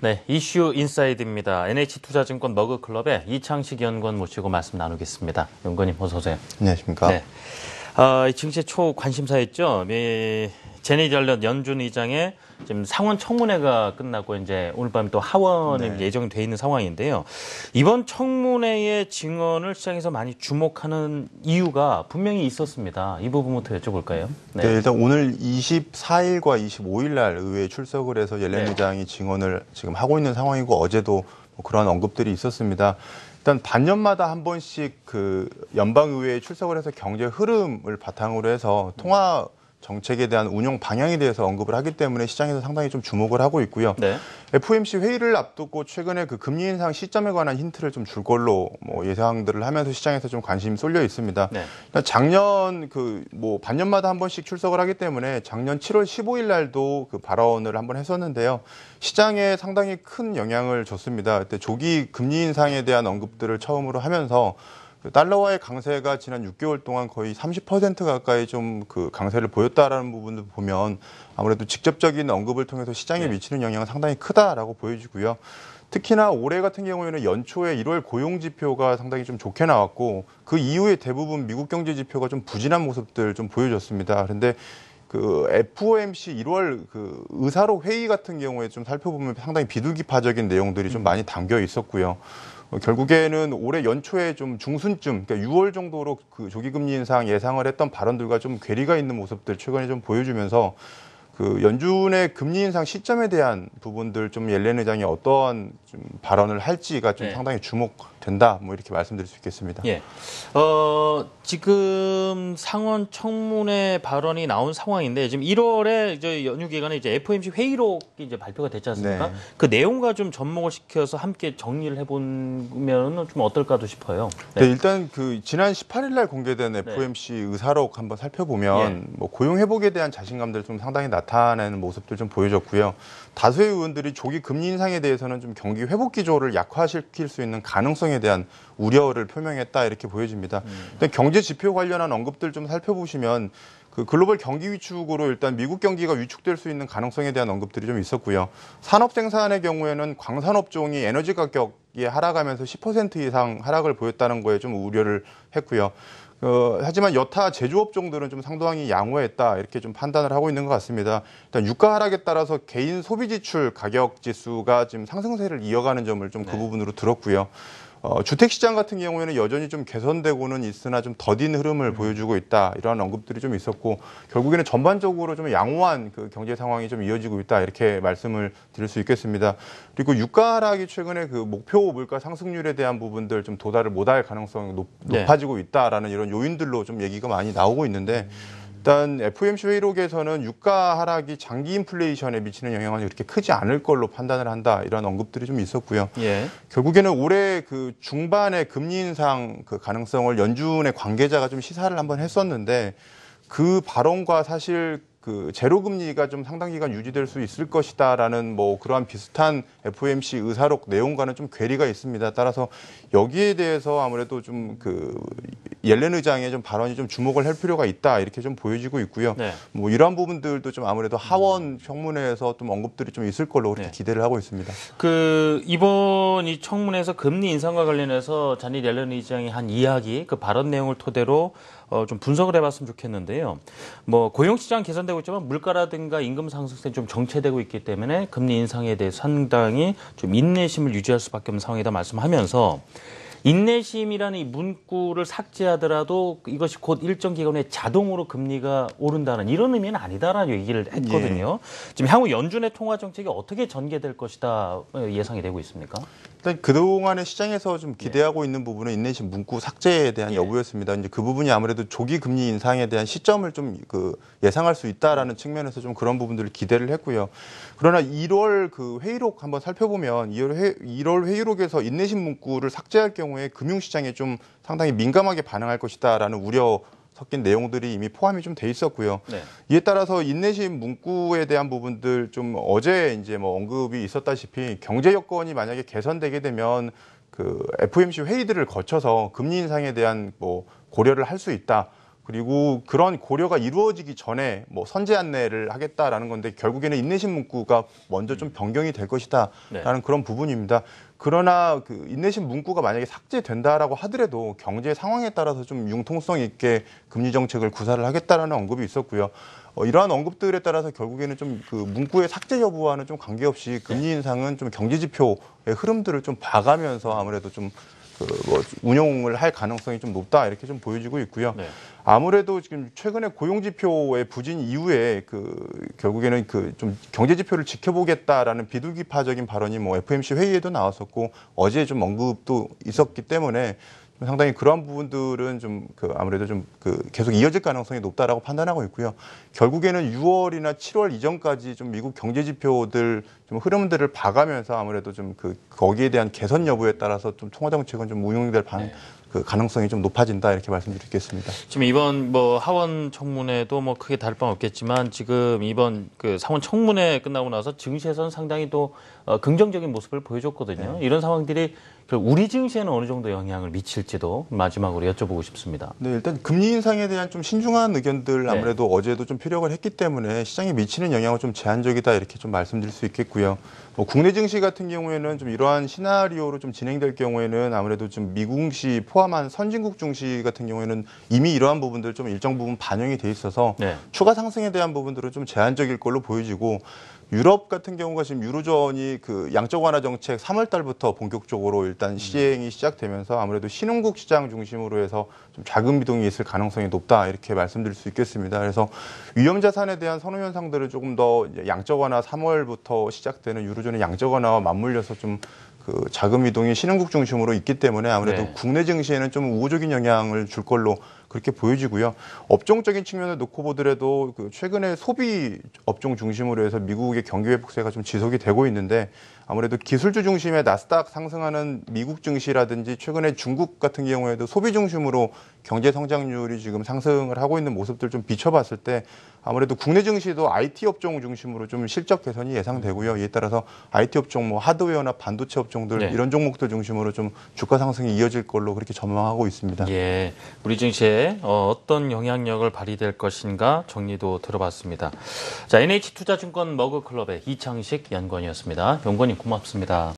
네, 이슈 인사이드입니다. NH투자증권 머그클럽의 이창식 연구원 모시고 말씀 나누겠습니다. 연구원님 어서 오세요. 안녕하십니까. 네. 아, 증시 초 관심사였죠. 제니 잘렛 연준 의장의 지금 상원 청문회가 끝나고 이제 오늘 밤 또 하원이 네. 예정돼 있는 상황인데요. 이번 청문회의 증언을 시장에서 많이 주목하는 이유가 분명히 있었습니다. 이 부분부터 여쭤볼까요? 네. 네 일단 오늘 24일과 25일 날 의회에 출석을 해서 옐렌 네. 의장이 증언을 지금 하고 있는 상황이고 어제도 뭐그런 언급들이 있었습니다. 일단 반년마다 한 번씩 그 연방의회에 출석을 해서 경제 흐름을 바탕으로 해서 통화 정책에 대한 운영 방향에 대해서 언급을 하기 때문에 시장에서 상당히 좀 주목을 하고 있고요. 네. FOMC 회의를 앞두고 최근에 그 금리 인상 시점에 관한 힌트를 좀 줄 걸로 뭐 예상들을 하면서 시장에서 좀 관심이 쏠려 있습니다. 네. 그러니까 작년 그 뭐 반년마다 한 번씩 출석을 하기 때문에 작년 7월 15일 날도 그 발언을 한 번 했었는데요. 시장에 상당히 큰 영향을 줬습니다. 그때 조기 금리 인상에 대한 언급들을 처음으로 하면서 달러와의 강세가 지난 6개월 동안 거의 30% 가까이 좀 그 강세를 보였다라는 부분도 보면 아무래도 직접적인 언급을 통해서 시장에 네. 미치는 영향은 상당히 크다라고 보여지고요. 특히나 올해 같은 경우에는 연초에 1월 고용 지표가 상당히 좀 좋게 나왔고 그 이후에 대부분 미국 경제 지표가 좀 부진한 모습들 좀 보여줬습니다. 그런데 그 FOMC 1월 그의사로 회의 같은 경우에 좀 살펴보면 상당히 비둘기파적인 내용들이 좀 음. 많이 담겨 있었고요. 어, 결국에는 올해 연초에 좀 중순쯤, 그러니까 6월 정도로 그 조기금리 인상 예상을 했던 발언들과 좀 괴리가 있는 모습들 최근에 좀 보여주면서 그 연준의 금리 인상 시점에 대한 부분들 좀 옐렌 의장이 어떠한 좀 발언을 할지가 좀 네. 상당히 주목된다 뭐 이렇게 말씀드릴 수 있겠습니다. 예. 어, 지금 상원 청문회 발언이 나온 상황인데 지금 1월에 이제 연휴 기간에 이제 FOMC 회의록이 이제 발표가 됐지 않습니까? 네. 그 내용과 좀 접목을 시켜서 함께 정리를 해보면 좀 어떨까도 싶어요. 네. 네 일단 그 지난 18일 날 공개된 FOMC 네. 의사록 한번 살펴보면 예. 뭐 고용 회복에 대한 자신감들 좀 상당히 낮 나타내는 모습도좀 보여줬고요. 다수의 의원들이 조기 금리 인상에 대해서는 좀 경기 회복 기조를 약화시킬 수 있는 가능성에 대한 우려를 표명했다 이렇게 보여집니다. 음. 근데 경제 지표 관련한 언급들 좀 살펴보시면 그 글로벌 경기 위축으로 일단 미국 경기가 위축될 수 있는 가능성에 대한 언급들이 좀 있었고요. 산업 생산의 경우에는 광산업종이 에너지 가격이 하락하면서 10% 이상 하락을 보였다는 거에 좀 우려를 했고요. 어, 하지만 여타 제조업 종들은좀 상당히 양호했다 이렇게 좀 판단을 하고 있는 것 같습니다. 일단 유가 하락에 따라서 개인 소비 지출 가격 지수가 지금 상승세를 이어가는 점을 좀그 네. 부분으로 들었고요. 어, 주택시장 같은 경우에는 여전히 좀 개선되고는 있으나 좀 더딘 흐름을 보여주고 있다. 이러한 언급들이 좀 있었고 결국에는 전반적으로 좀 양호한 그 경제 상황이 좀 이어지고 있다. 이렇게 말씀을 드릴 수 있겠습니다. 그리고 유가 하락이 최근에 그 목표 물가 상승률에 대한 부분들 좀 도달을 못 할 가능성이 높, 네. 아지고 있다라는 이런 요인들로 좀 얘기가 많이 나오고 있는데 일단 FOMC 회의록에서는 유가 하락이 장기 인플레이션에 미치는 영향은 그렇게 크지 않을 걸로 판단을 한다 이런 언급들이 좀 있었고요. 예. 결국에는 올해 그 중반에 금리 인상 그 가능성을 연준의 관계자가 좀 시사를 한번 했었는데 그 발언과 사실 그 제로 금리가 좀 상당 기간 유지될 수 있을 것이다라는 뭐 그러한 비슷한 FOMC 의사록 내용과는 좀 괴리가 있습니다. 따라서 여기에 대해서 아무래도 좀그 옐렌 의장의 좀 발언이 좀 주목을 할 필요가 있다 이렇게 좀 보여지고 있고요. 네. 뭐 이러한 부분들도 좀 아무래도 하원 청문회에서 좀 언급들이 좀 있을 걸로 그렇게 네. 기대를 하고 있습니다. 그 이번 이 청문회에서 금리 인상과 관련해서 자니 옐렌 의장이 한 이야기 그 발언 내용을 토대로 어, 좀 분석을 해봤으면 좋겠는데요. 뭐 고용시장 개선되고 있지만 물가라든가 임금 상승세 좀 정체되고 있기 때문에 금리 인상에 대해 상당히 좀 인내심을 유지할 수밖에 없는 상황이다 말씀하면서. 인내심이라는 이 문구를 삭제하더라도 이것이 곧 일정 기간에 자동으로 금리가 오른다는 이런 의미는 아니다라는 얘기를 했거든요. 예. 지금 향후 연준의 통화 정책이 어떻게 전개될 것이다 어, 예상이 되고 있습니까? 일단 그동안의 시장에서 좀 기대하고 예. 있는 부분은 인내심 문구 삭제에 대한 예. 여부였습니다. 이제 그 부분이 아무래도 조기 금리 인상에 대한 시점을 좀그 예상할 수 있다라는 측면에서 좀 그런 부분들을 기대를 했고요. 그러나 1월 그 회의록 한번 살펴보면 2월 회, 1월 회의록에서 인내심 문구를 삭제할 경우 경우에 금융시장에 좀 상당히 민감하게 반응할 것이다라는 우려 섞인 내용들이 이미 포함이 좀 돼 있었고요. 네. 이에 따라서 인내심 문구에 대한 부분들 좀 어제 이제 뭐 언급이 있었다시피 경제 여건이 만약에 개선되게 되면 그 FOMC 회의들을 거쳐서 금리 인상에 대한 뭐 고려를 할 수 있다. 그리고 그런 고려가 이루어지기 전에 뭐 선제 안내를 하겠다라는 건데 결국에는 인내심 문구가 먼저 좀 음. 변경이 될 것이다라는 네. 그런 부분입니다. 그러나 그 인내심 문구가 만약에 삭제된다라고 하더라도 경제 상황에 따라서 좀 융통성 있게 금리 정책을 구사를 하겠다라는 언급이 있었고요. 어, 이러한 언급들에 따라서 결국에는 좀 그 문구의 삭제 여부와는 좀 관계없이 금리 네. 인상은 좀 경제 지표의 흐름들을 좀 봐가면서 아무래도 좀 그뭐 운영을할 가능성이 좀 높다 이렇게 좀 보여지고 있고요. 네. 아무래도 지금 최근에 고용 지표의 부진 이후에 그 결국에는 그 좀 경제 지표를 지켜보겠다라는 비둘기파적인 발언이 뭐 FMC 회의에도 나왔었고 어제 좀 언급도 있었기 때문에 상당히 그러한 부분들은 좀 그 아무래도 좀 그 계속 이어질 가능성이 높다라고 판단하고 있고요. 결국에는 6월이나 7월 이전까지 좀 미국 경제 지표들 좀 흐름들을 봐가면서 아무래도 좀 그 거기에 대한 개선 여부에 따라서 좀 통화 정책은 좀 운용될 방, 네. 그 가능성이 좀 높아진다 이렇게 말씀드리겠습니다. 지금 이번 뭐 하원 청문회도 뭐 크게 다를 바 없겠지만 지금 이번 그 상원 청문회 끝나고 나서 증시에서는 상당히 또어 긍정적인 모습을 보여줬거든요. 네. 이런 상황들이 그 우리 증시에는 어느 정도 영향을 미칠지도 마지막으로 여쭤보고 싶습니다. 네, 일단 금리 인상에 대한 좀 신중한 의견들 네. 아무래도 네. 어제도 좀 피력을 했기 때문에 시장에 미치는 영향은 좀 제한적이다 이렇게 좀 말씀드릴 수 있겠고요. 뭐 국내 증시 같은 경우에는 좀 이러한 시나리오로 좀 진행될 경우에는 아무래도 좀 미국시 포함한 선진국 증시 같은 경우에는 이미 이러한 부분들 좀 일정 부분 반영이 돼 있어서 네. 추가 상승에 대한 부분들은 좀 제한적일 걸로 보여지고 유럽 같은 경우가 지금 유로존이 그 양적 완화 정책 3월 달부터 본격적으로 일단 시행이 시작되면서 아무래도 신흥국 시장 중심으로 해서 좀 자금 이동이 있을 가능성이 높다 이렇게 말씀드릴 수 있겠습니다. 그래서 위험 자산에 대한 선호 현상들을 조금 더 양적 완화 3월부터 시작되는 유로존의 양적 완화와 맞물려서 좀그 자금 이동이 신흥국 중심으로 있기 때문에 아무래도 네. 국내 증시에는 좀 우호적인 영향을 줄 걸로 그렇게 보여지고요. 업종적인 측면을 놓고 보더라도 그 최근에 소비 업종 중심으로 해서 미국의 경기 회복세가 좀 지속이 되고 있는데 아무래도 기술주 중심의 나스닥 상승하는 미국 증시라든지 최근에 중국 같은 경우에도 소비 중심으로 경제 성장률이 지금 상승을 하고 있는 모습들 좀 비춰봤을 때 아무래도 국내 증시도 IT 업종 중심으로 좀 실적 개선이 예상되고요. 이에 따라서 IT 업종 뭐 하드웨어나 반도체 업종들 네. 이런 종목들 중심으로 좀 주가 상승이 이어질 걸로 그렇게 전망하고 있습니다. 예. 우리 증시에 어, 어떤 영향력을 발휘될 것인가 정리도 들어봤습니다. 자, NH투자증권 머그클럽의 이창식 연구원이었습니다. 연구원님 고맙습니다.